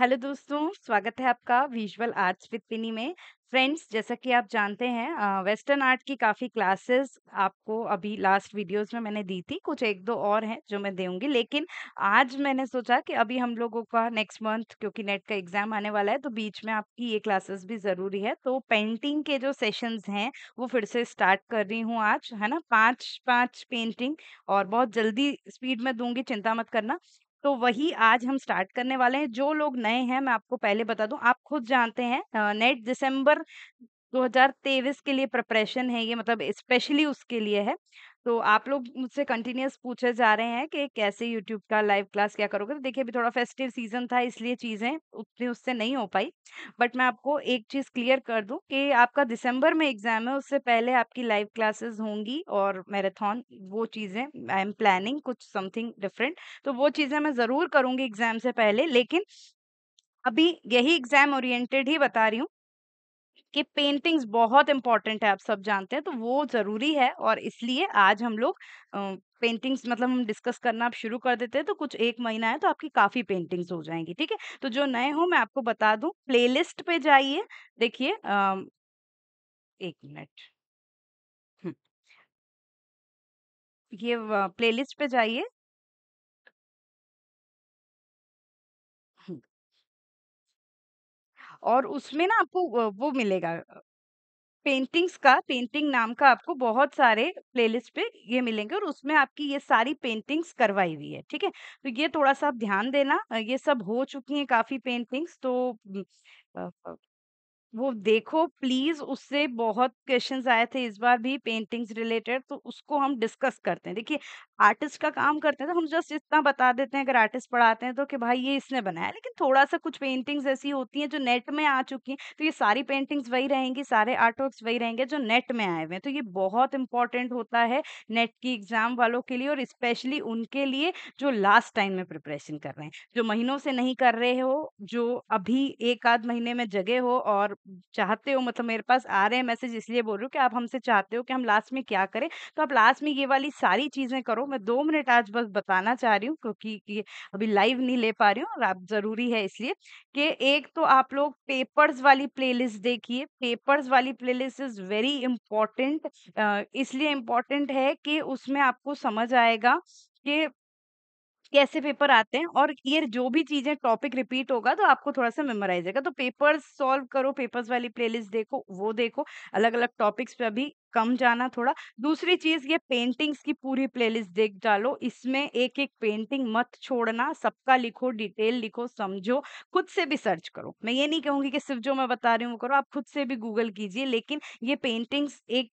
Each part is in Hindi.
हेलो दोस्तों, स्वागत है आपका विजुअल आर्ट्स विद विनी में। फ्रेंड्स, जैसा कि आप जानते हैं वेस्टर्न आर्ट की काफ़ी क्लासेस आपको अभी लास्ट वीडियोस में मैंने दी थी। कुछ एक दो और हैं जो मैं देंगी लेकिन आज मैंने सोचा कि अभी हम लोगों का नेक्स्ट मंथ क्योंकि नेट का एग्ज़ाम आने वाला है, तो बीच में आपकी ये क्लासेस भी ज़रूरी है। तो पेंटिंग के जो सेशंस हैं, वो फिर से स्टार्ट कर रही हूँ आज, है ना? पाँच पाँच पेंटिंग और बहुत जल्दी स्पीड में दूँगी, चिंता मत करना। तो वही आज हम स्टार्ट करने वाले हैं जो लोग नए हैं मैं आपको पहले बता दूं आप खुद जानते हैं नेट दिसंबर 2023 के लिए प्रिपरेशन है ये मतलब स्पेशली उसके लिए है तो आप लोग मुझसे कंटिन्यूस पूछे जा रहे हैं कि कैसे यूट्यूब का लाइव क्लास क्या करोगे तो देखिए अभी थोड़ा फेस्टिव सीजन था इसलिए चीज़ें उतनी उससे नहीं हो पाई बट मैं आपको एक चीज़ क्लियर कर दूं कि आपका दिसंबर में एग्ज़ाम है उससे पहले आपकी लाइव क्लासेस होंगी और मैराथन वो चीज़ें आई एम प्लानिंग कुछ समथिंग डिफरेंट तो वो चीज़ें मैं ज़रूर करूँगी एग्ज़ाम से पहले लेकिन अभी यही एग्ज़ाम ओरिएंटेड ही बता रही हूँ कि पेंटिंग्स बहुत इंपॉर्टेंट है आप सब जानते हैं तो वो ज़रूरी है और इसलिए आज हम लोग पेंटिंग्स मतलब हम डिस्कस करना आप शुरू कर देते हैं तो कुछ एक महीना है तो आपकी काफ़ी पेंटिंग्स हो जाएंगी ठीक है तो जो नए हो मैं आपको बता दूं प्लेलिस्ट पे जाइए देखिए एक मिनट हम्म, ये प्लेलिस्ट पे जाइए और उसमें ना आपको वो मिलेगा पेंटिंग्स का पेंटिंग नाम का आपको बहुत सारे प्लेलिस्ट पे ये मिलेंगे और उसमें आपकी ये सारी पेंटिंग्स करवाई हुई है, ठीक है? तो ये थोड़ा-सा आप ध्यान देना ये सब हो चुकी हैं काफ़ी पेंटिंग्स तो वो देखो प्लीज उससे बहुत क्वेश्चन आए थे इस बार भी पेंटिंग्स रिलेटेड तो उसको हम डिस्कस करते हैं देखिए आर्टिस्ट का काम करते हैं तो हम जस्ट इतना बता देते हैं अगर आर्टिस्ट पढ़ाते हैं तो कि भाई ये इसने बनाया लेकिन थोड़ा सा कुछ पेंटिंग्स ऐसी होती हैं जो नेट में आ चुकी हैं तो ये सारी पेंटिंग्स वही रहेंगी सारे आर्टवर्क्स वही रहेंगे जो नेट में आए हुए हैं तो ये बहुत इंपॉर्टेंट होता है नेट की एग्जाम वालों के लिए और स्पेशली उनके लिए जो लास्ट टाइम में प्रिपरेशन कर रहे हैं जो महीनों से नहीं कर रहे हो जो अभी एक आध महीने में जगह हो और चाहते हो मतलब मेरे पास आ रहे हैं मैसेज इसलिए बोल रही हूँ कि आप हमसे चाहते हो कि हम लास्ट में क्या करें तो आप लास्ट में ये वाली सारी चीज़ें करो मैं दो मिनट आज बस बताना चाह रही हूँ क्योंकि अभी लाइव नहीं ले पा रही हूँ और आप ज़रूरी है इसलिए कि एक तो आप लोग पेपर्स वाली प्ले देखिए पेपर्स वाली प्ले इज़ वेरी इम्पॉर्टेंट इसलिए इम्पॉर्टेंट है कि उसमें आपको समझ आएगा कि कैसे पेपर आते हैं और ये जो भी चीजें टॉपिक रिपीट होगा तो आपको थोड़ा सा मेमोराइज होगा तो पेपर्स सॉल्व करो पेपर्स वाली प्लेलिस्ट देखो वो देखो अलग अलग टॉपिक्स पे अभी कम जाना थोड़ा दूसरी चीज ये पेंटिंग्स की पूरी प्लेलिस्ट देख डालो इसमें एक एक पेंटिंग मत छोड़ना सबका लिखो डिटेल लिखो समझो खुद से भी सर्च करो मैं ये नहीं कहूंगी कि सिर्फ जो मैं बता रही हूँ वो करो आप खुद से भी गूगल कीजिए लेकिन ये पेंटिंग्स एक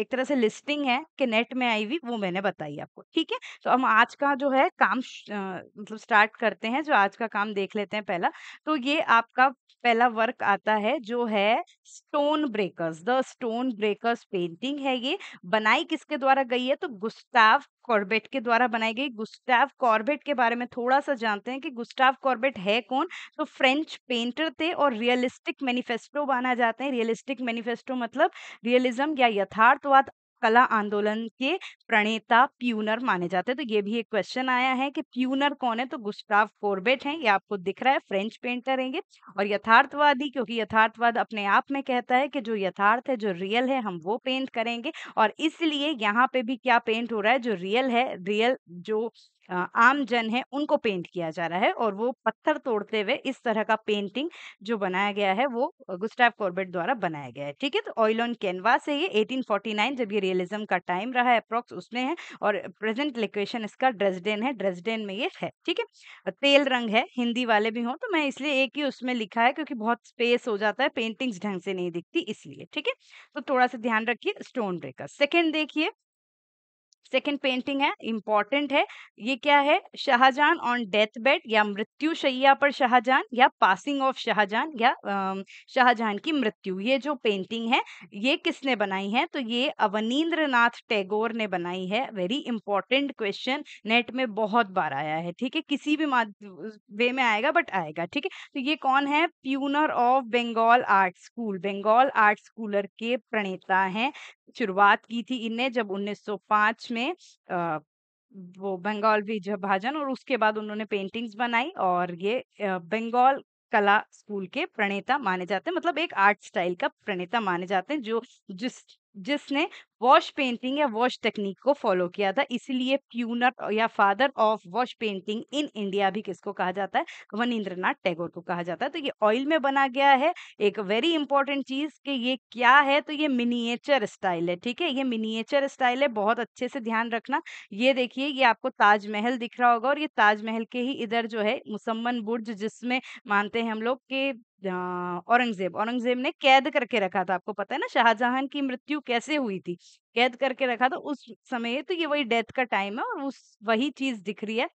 एक तरह से लिस्टिंग है कि नेट में आई हुई वो मैंने बताई आपको ठीक है तो हम आज का जो है काम मतलब स्टार्ट करते हैं जो आज का काम देख लेते हैं पहला तो ये आपका पहला वर्क आता है जो है stone breakers the stone breakers painting है ये बनाई किसके द्वारा गई है तो गुस्ताव कॉर्बेट के द्वारा बनाई गई गुस्टाव कॉर्बेट के बारे में थोड़ा सा जानते हैं कि गुस्टाव कॉर्बेट है कौन तो फ्रेंच पेंटर थे और रियलिस्टिक मैनिफेस्टो माना जाते हैं रियलिस्टिक मैनिफेस्टो मतलब रियलिज्म या यथार्थवाद कला आंदोलन के प्रणेता प्यूनर माने जाते हैं तो ये भी एक क्वेश्चन आया है कि प्यूनर कौन है तो गुस्टाव कोर्बेट हैं ये आपको दिख रहा है फ्रेंच पेंटर हैं और यथार्थवादी क्योंकि यथार्थवाद अपने आप में कहता है कि जो यथार्थ है जो रियल है हम वो पेंट करेंगे और इसलिए यहाँ पे भी क्या पेंट हो रहा है जो रियल है रियल जो आम जन है उनको पेंट किया जा रहा है और वो पत्थर तोड़ते हुए इस तरह का पेंटिंग जो बनाया गया है वो गुस्टाफ कॉर्बेट द्वारा बनाया गया है ठीक है तो ऑयल ऑन कैनवास है ये 1849 जब ये रियलिज्म का टाइम रहा है अप्रोक्स उसमें है और प्रेजेंट लोकेशन इसका ड्रेसडेन है ड्रेसडेन में ये है ठीक है तेल रंग है हिंदी वाले भी हों तो मैं इसलिए एक ही उसमें लिखा है क्योंकि बहुत स्पेस हो जाता है पेंटिंग्स ढंग से नहीं दिखती इसलिए ठीक है तो थोड़ा सा ध्यान रखिए स्टोन ब्रेकर सेकेंड देखिए सेकेंड पेंटिंग है इम्पॉर्टेंट है ये क्या है शाहजहां ऑन डेथ बेड या मृत्यु शैया पर शाहजहां या पासिंग ऑफ शाहजहां या शाहजहां की मृत्यु ये जो पेंटिंग है ये किसने बनाई है तो ये अवनीन्द्र नाथ टैगोर ने बनाई है वेरी इंपॉर्टेंट क्वेश्चन नेट में बहुत बार आया है ठीक है किसी भी वे में आएगा बट आएगा ठीक है तो ये कौन है pioneer of Bengal art school Bengal art स्कूलर के प्रणेता हैं शुरुआत की थी इनने जब 1905 में वो बंगाल विजय भाजन और उसके बाद उन्होंने पेंटिंग्स बनाई और ये बंगाल कला स्कूल के प्रणेता माने जाते हैं मतलब एक आर्ट स्टाइल का प्रणेता माने जाते हैं जो जिस जिसने वॉश पेंटिंग या वॉश टेक्निक को फॉलो किया था इसीलिए प्यूनर या father of wash painting in India भी किसको कहा जाता है वनिंद्रनाथ टैगोर को कहा जाता है तो ये ऑयल में बना गया है एक वेरी इंपॉर्टेंट चीज कि ये क्या है तो ये मिनिएचर स्टाइल है ठीक है ये मिनिएचर स्टाइल है बहुत अच्छे से ध्यान रखना ये देखिए ये आपको ताजमहल दिख रहा होगा और ये ताजमहल के ही इधर जो है मुसम्मन बुर्ज जिसमें मानते हैं हम लोग के औरंगजेब औरंगजेब ने कैद करके रखा था आपको पता है ना शाहजहां की मृत्यु कैसे हुई थी कैद करके रखा था उस समय तो ये वही डेथ का टाइम है और उस वही चीज दिख रही है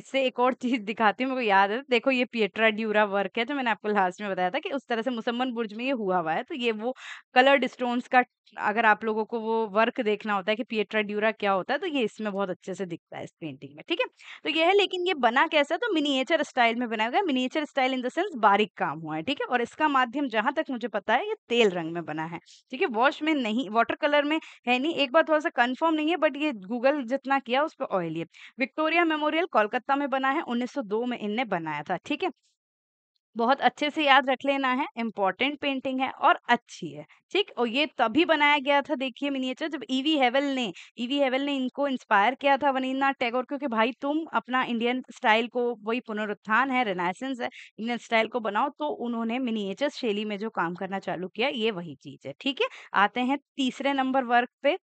इससे एक और चीज दिखाती हूँ मेरे को याद है देखो ये पियट्रा ड्यूरा वर्क है जो मैंने आपको लास्ट में बताया था कि उस तरह से मुसम्मन बुर्ज में ये हुआ हुआ है तो ये वो कलर्ड स्टोन्स का अगर आप लोगों को वो वर्क देखना होता है कि पिएट्रा ड्यूरा क्या होता है तो ये इसमें बहुत अच्छे से दिखता है इस पेंटिंग में ठीक है तो ये है लेकिन ये बना कैसा तो मिनिएचर स्टाइल में बनाया गया miniature style in the sense बारीक काम हुआ है ठीक है और इसका माध्यम जहां तक मुझे पता है ये तेल रंग में बना है ठीक है वॉश में नहीं वाटर कलर में है नहीं एक बार थोड़ा सा कन्फर्म नहीं है बट ये गूगल जितना किया उस पर ऑयली है विक्टोरिया मेमोरियल कोलकाता में बना है उन्नीस में इनने बनाया था ठीक है बहुत अच्छे से याद रख लेना है इम्पॉर्टेंट पेंटिंग है और अच्छी है ठीक और ये तभी बनाया गया था देखिए मिनिएचर जब ईवी e हेवल ने ईवी e हेवल ने इनको इंस्पायर किया था वनीन्द्रनाथ टैगोर क्योंकि भाई तुम अपना इंडियन स्टाइल को वही पुनरुत्थान है रेनाइसेंस है इंडियन स्टाइल को बनाओ तो उन्होंने मिनिएचर शैली में जो काम करना चालू किया ये वही चीज है ठीक है आते हैं तीसरे नंबर वर्क पे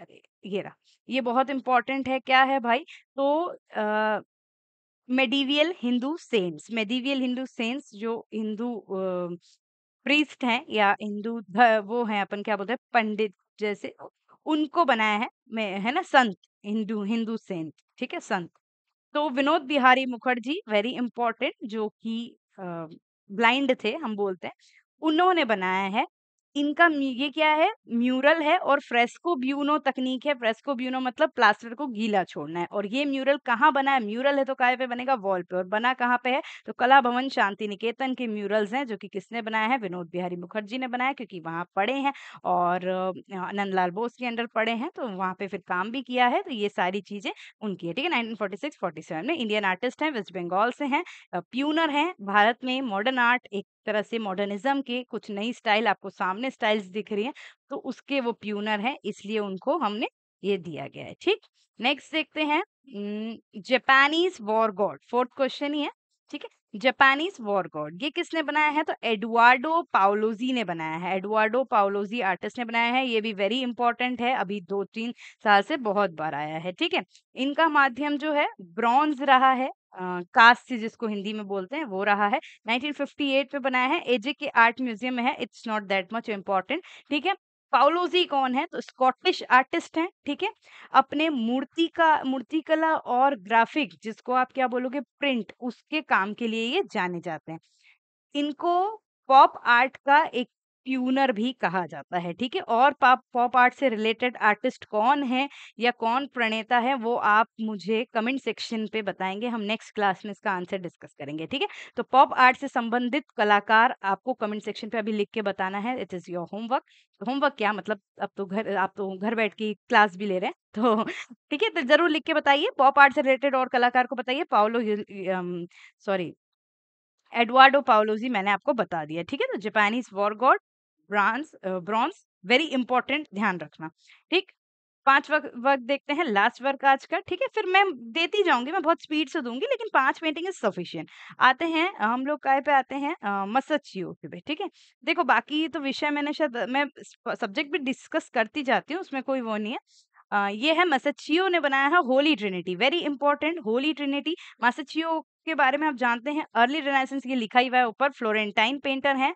अरे ये रहा ये बहुत इंपॉर्टेंट है क्या है भाई तो अः medieval Hindu saints medieval Hindu saints जो हिंदू प्रीस्ट हैं या हिंदू वो हैं अपन क्या बोलते हैं पंडित जैसे उनको बनाया है मैं- है ना संत हिंदू हिंदू सेंट ठीक है संत तो विनोद बिहारी मुखर्जी वेरी इंपॉर्टेंट जो कि ब्लाइंड थे हम बोलते हैं उन्होंने बनाया है इनका ये क्या है म्यूरल है और फ्रेस्को ब्यूनो तकनीक है फ्रेस्को ब्यूनो मतलब प्लास्टर को गीला छोड़ना है और ये म्यूरल कहाँ बना है म्यूरल है तो काय पे बनेगा वॉल पे और बना कहाँ पे है तो कला भवन शांति निकेतन के म्यूरल्स हैं जो कि किसने बनाया है विनोद बिहारी मुखर्जी ने बनाया क्योंकि वहाँ पड़े हैं और नंदलाल बोस के अंडर पड़े हैं तो वहाँ पे फिर काम भी किया है तो ये सारी चीजें उनकी है ठीक है नाइनटीन फोर्टी में इंडियन आर्टिस्ट हैं वेस्ट बंगाल से हैं प्यूनर हैं भारत में मॉडर्न आर्ट एक तरह से मॉडर्निज्म के कुछ नई स्टाइल आपको सामने स्टाइल्स दिख रही हैं तो उसके वो प्यूनर हैं इसलिए उनको हमने ये दिया गया है ठीक नेक्स्ट देखते हैं Japanese war god fourth question ही है ठीक है जापानीज वॉर गॉड ये किसने बनाया है तो एडुआर्डो पाओलोजी ने बनाया है एडुआर्डो पाओलोजी आर्टिस्ट ने बनाया है ये भी वेरी इंपॉर्टेंट है अभी दो तीन साल से बहुत बार आया है ठीक है इनका माध्यम जो है ब्रॉन्ज रहा है कास्ट जिसको हिंदी में बोलते हैं वो रहा है। 1958 में बनाया है, एजे के आर्ट म्यूज़ियम में है, it's not that much important ठीक है। पाउलोजी कौन है? तो स्कॉटिश आर्टिस्ट हैं, ठीक है। अपने मूर्ति का मूर्तिकला और ग्राफ़िक जिसको आप क्या बोलोगे प्रिंट उसके काम के लिए ये जाने जाते हैं। इनको पॉप आर्ट का एक ट्यूनर भी कहा जाता है ठीक है और पॉप आर्ट से रिलेटेड आर्टिस्ट कौन है या कौन प्रणेता है वो आप मुझे कमेंट सेक्शन पे बताएंगे हम नेक्स्ट क्लास में इसका आंसर डिस्कस करेंगे ठीक है तो पॉप आर्ट से संबंधित कलाकार आपको कमेंट सेक्शन पे अभी लिख के बताना है it is your homework homework क्या मतलब अब तो घर आप तो घर बैठ के क्लास भी ले रहे हैं तो ठीक है तो जरूर लिख के बताइए पॉप आर्ट से रिलेटेड और कलाकार को बताइए पाओलो सॉरी एडवार्डो पाओलोजी मैंने आपको बता दिया ठीक है तो Japanese war god bronze bronze very important ध्यान रखना ठीक पांच वर्क वर्क देखते हैं लास्ट वर्क आज का ठीक है फिर मैं देती जाऊंगी मैं बहुत स्पीड से दूंगी लेकिन पांच पेंटिंग इज सफिशियंट आते हैं हम लोग काय पे आते हैं मसचियो पे ठीक है देखो बाकी तो विषय मैंने शायद मैं सब्जेक्ट भी डिस्कस करती जाती हूँ उसमें कोई वो नहीं है आ, ये है मसचियो ने बनाया है Holy Trinity very important Holy Trinity Masaccio के बारे में आप जानते हैं अर्ली रिनाइसेंस ये लिखा ही हुआ है ऊपर फ्लोरेंटाइन पेंटर है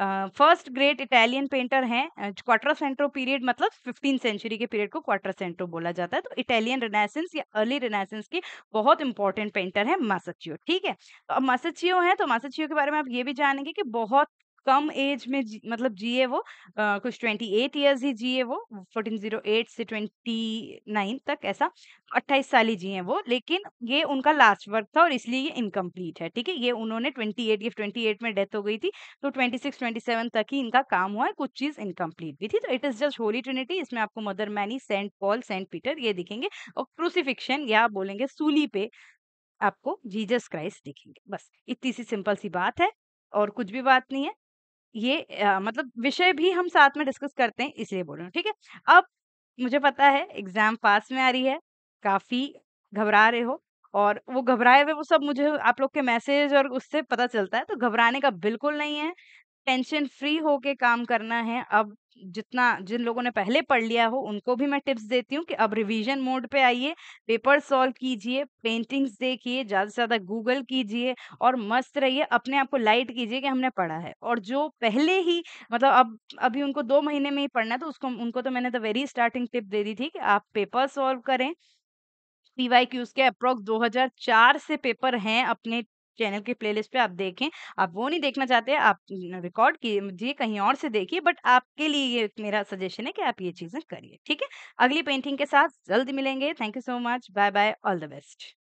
फर्स्ट ग्रेट इटालियन पेंटर हैं क्वार्टर सेंट्रो पीरियड मतलब फिफ्टीन सेंचुरी के पीरियड को क्वार्टर सेंट्रो बोला जाता है तो इटालियन रिनासेंस या अर्ली रिनासेंस के बहुत इंपॉर्टेंट पेंटर है मासचियो ठीक है तो अब मासचियो है तो मासचियो के बारे में आप ये भी जानेंगे कि बहुत कम एज में जी, मतलब जिए वो आ, कुछ ट्वेंटी एट ईयर्स ही जिए वो फोर्टीन जीरो एट से ट्वेंटी नाइन तक ऐसा अट्ठाईस साल ही जिए वो लेकिन ये उनका लास्ट वर्क था और इसलिए ये इनकम्प्लीट है ठीक है ये उन्होंने ट्वेंटी एट ये ट्वेंटी एट में डेथ हो गई थी तो ट्वेंटी सिक्स ट्वेंटी सेवन तक ही इनका काम हुआ है कुछ चीज़ इनकम्प्लीट भी थी तो it is just Holy Trinity इसमें आपको mother Mary Saint Paul Saint Peter ये दिखेंगे और क्रूसीफिक्शन या बोलेंगे सूली पे आपको जीजस क्राइस्ट दिखेंगे बस इतनी सी सिंपल सी बात है और कुछ भी बात नहीं है ये आ, मतलब विषय भी हम साथ में डिस्कस करते हैं इसलिए बोल रहे हैं ठीक है अब मुझे पता है एग्जाम पास में आ रही है काफ़ी घबरा रहे हो और वो घबराए हुए वो सब मुझे आप लोग के मैसेज और उससे पता चलता है तो घबराने का बिल्कुल नहीं है टेंशन फ्री होके काम करना है अब जितना जिन लोगों ने पहले पढ़ लिया हो उनको भी मैं टिप्स देती हूँ कि अब रिवीजन मोड पे आइए पेपर सॉल्व कीजिए पेंटिंग्स देखिए ज़्यादा से ज़्यादा गूगल कीजिए और मस्त रहिए अपने आप को लाइट कीजिए कि हमने पढ़ा है और जो पहले ही मतलब अब अभी उनको दो महीने में ही पढ़ना है तो उसको उनको तो मैंने तो वेरी स्टार्टिंग टिप दे दी थी कि आप पेपर सॉल्व करें क्यूज के अप्रोक्स चार से पेपर हैं अपने चैनल की प्लेलिस्ट पे आप देखें आप वो नहीं देखना चाहते आप रिकॉर्ड कीजिए कहीं और से देखिए बट आपके लिए ये मेरा सजेशन है कि आप ये चीज़ें करिए ठीक है अगली पेंटिंग के साथ जल्द मिलेंगे thank you so much bye bye all the best